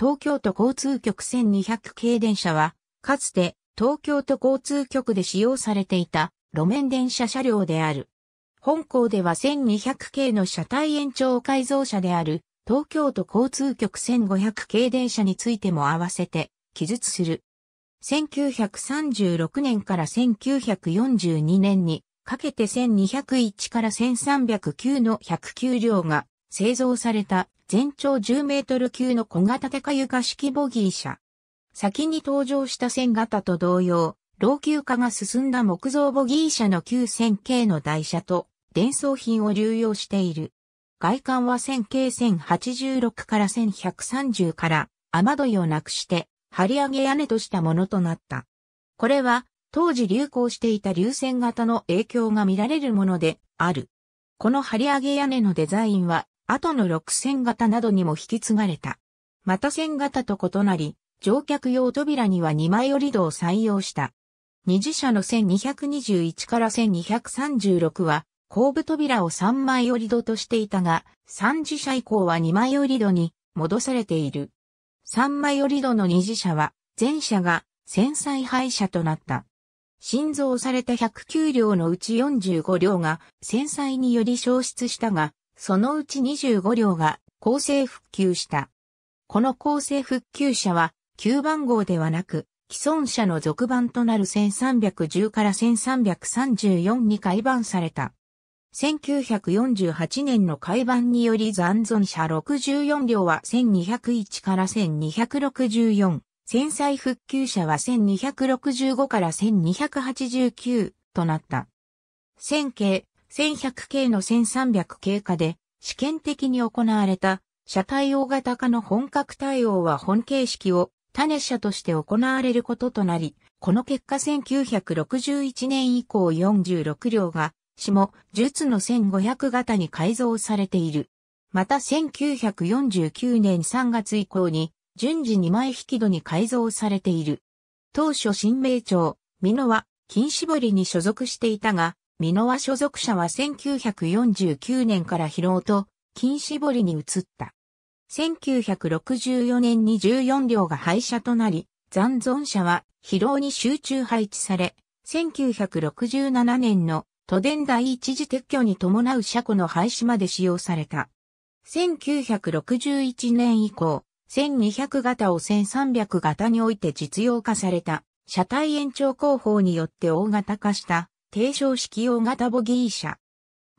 東京都交通局1200系電車は、かつて東京都交通局で使用されていた路面電車車両である。本校では1200系の車体延長改造車である東京都交通局1500系電車についても合わせて記述する。1936年から1942年にかけて1201から1309の109両が製造された全長10メートル級の小型高床式ボギー車。先に登場した線型と同様、老朽化が進んだ木造ボギー車の旧線形の台車と伝送品を流用している。外観は線形1086から1130から雨どいをなくして張り上げ屋根としたものとなった。これは当時流行していた流線型の影響が見られるものである。この張り上げ屋根のデザインは後の6 0 0 0型などにも引き継がれた。また1000型と異なり、乗客用扉には2枚折り戸を採用した。二次車の1221から1236は、後部扉を3枚折り戸としていたが、三次車以降は2枚折り戸に戻されている。3枚折り戸の二次車は、全車が戦災廃車となった。新造された109両のうち45両が戦災により消失したが、そのうち25両が構成復旧した。この構成復旧車は9番号ではなく、既存車の続版となる1310から1334に改版された。1948年の改版により残存車64両は1201から1264、戦災復旧車は1265から1289となった。線形、1100系の1300系化で試験的に行われた車体大型化の本格対応は本形式を種車として行われることとなり、この結果1961年以降46両が下、術の1500型に改造されている。また1949年3月以降に順次2枚引き戸に改造されている。当初新名町、美濃は金絞りに所属していたが、美濃和所属者は1949年から疲労と、金絞りに移った。1964年に14両が廃車となり、残存者は疲労に集中配置され、1967年の都電第一次撤去に伴う車庫の廃止まで使用された。1961年以降、1200型を1300型において実用化された、車体延長工法によって大型化した低床式大型ボギー車。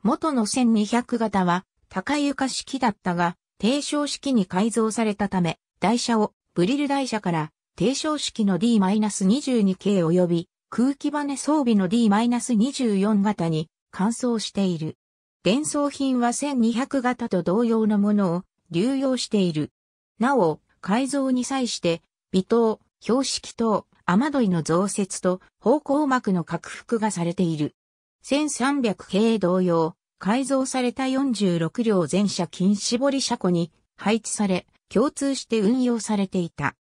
元の1200型は高床式だったが、低床式に改造されたため、台車をブリル台車から低床式の D-22 系及び空気バネ装備の D-24 型に換装している。伝送品は1200型と同様のものを流用している。なお、改造に際して、微糖、標識等、雨どいの増設と方向膜の拡幅がされている。1300系同様、改造された46両全車金絞り車庫に配置され、共通して運用されていた。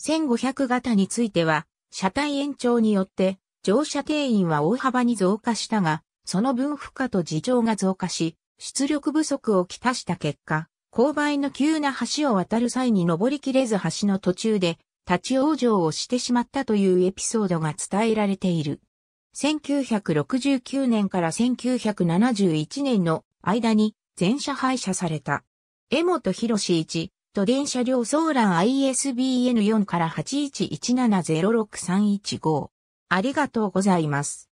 1500型については、車体延長によって乗車定員は大幅に増加したが、その分負荷と事情が増加し、出力不足をきたした結果、勾配の急な橋を渡る際に登りきれず橋の途中で立ち往生をしてしまったというエピソードが伝えられている。1969年から1971年の間に全車廃車された。江本博士1、都電車両ソーラン ISBN4 から811706315。ありがとうございます。